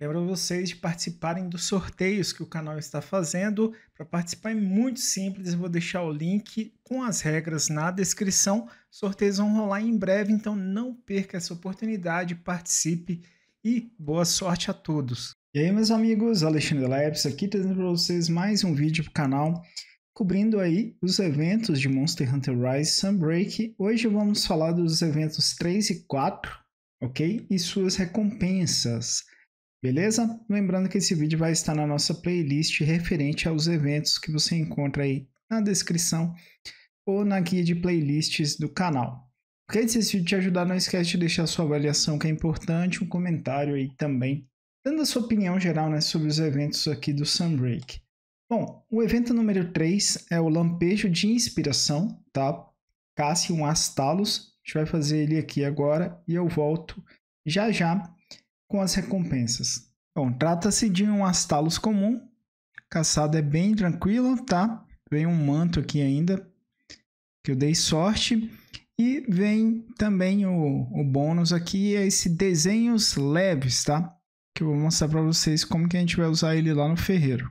Lembro vocês de participarem dos sorteios que o canal está fazendo. Para participar é muito simples, eu vou deixar o link com as regras na descrição. Sorteios vão rolar em breve, então não perca essa oportunidade, participe e boa sorte a todos. E aí, meus amigos, Alexandre Leps aqui trazendo para vocês mais um vídeo para o canal cobrindo aí os eventos de Monster Hunter Rise Sunbreak. Hoje vamos falar dos eventos 3 e 4, ok? E suas recompensas. Beleza? Lembrando que esse vídeo vai estar na nossa playlist referente aos eventos que você encontra aí na descrição ou na guia de playlists do canal. Ok? Se esse vídeo te ajudar, não esquece de deixar sua avaliação que é importante, um comentário aí também, dando a sua opinião geral né, sobre os eventos aqui do Sunbreak. Bom, o evento número 3 é o Lampejo de Inspiração, tá? Cassium Astalos. A gente vai fazer ele aqui agora e eu volto já já com as recompensas. Bom, trata-se de um astalos comum. Caçada é bem tranquila, tá? Vem um manto aqui ainda, que eu dei sorte. E vem também o, o bônus aqui, é esse desenhos leves, tá? Que eu vou mostrar para vocês como que a gente vai usar ele lá no ferreiro.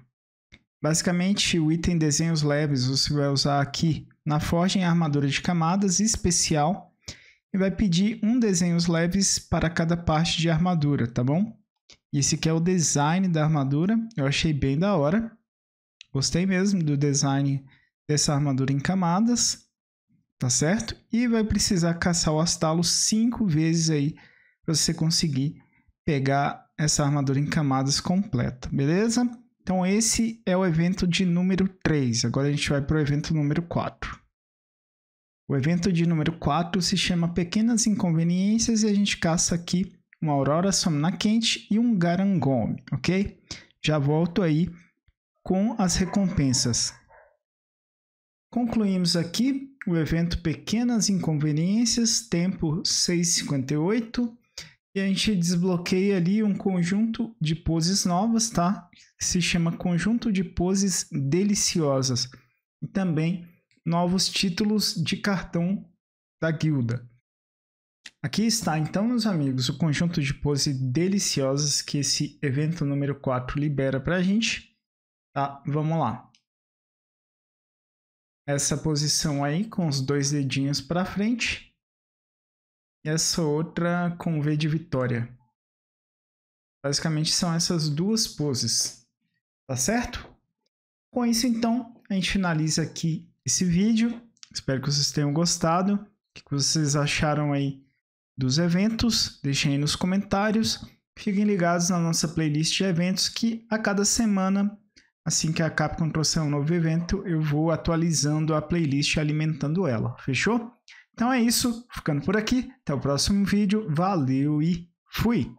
Basicamente, o item desenhos leves você vai usar aqui na forja em armadura de camadas especial e vai pedir um desenhos leves para cada parte de armadura, tá bom? Esse aqui é o design da armadura, eu achei bem da hora. Gostei mesmo do design dessa armadura em camadas, tá certo? E vai precisar caçar o astalo cinco vezes aí para você conseguir pegar essa armadura em camadas completa, beleza? Então esse é o evento de número 3. Agora a gente vai para o evento número 4. O evento de número 4 se chama Pequenas Inconveniências e a gente caça aqui uma aurora somna quente e um garangome, ok? Já volto aí com as recompensas. Concluímos aqui o evento Pequenas Inconveniências, tempo 6,58. E a gente desbloqueia ali um conjunto de poses novas, tá? se chama Conjunto de Poses Deliciosas. E também novos títulos de cartão da guilda. Aqui está, então, meus amigos, o conjunto de poses deliciosas que esse evento número 4 libera para a gente. Tá, vamos lá. Essa posição aí com os dois dedinhos para frente. E essa outra com V de vitória. Basicamente são essas duas poses. Tá certo? Com isso, então, a gente finaliza aqui esse vídeo. Espero que vocês tenham gostado. O que vocês acharam aí dos eventos? Deixem aí nos comentários. Fiquem ligados na nossa playlist de eventos que a cada semana, assim que a Capcom trouxer um novo evento, eu vou atualizando a playlist e alimentando ela. Fechou? Então é isso, ficando por aqui. Até o próximo vídeo. Valeu e fui!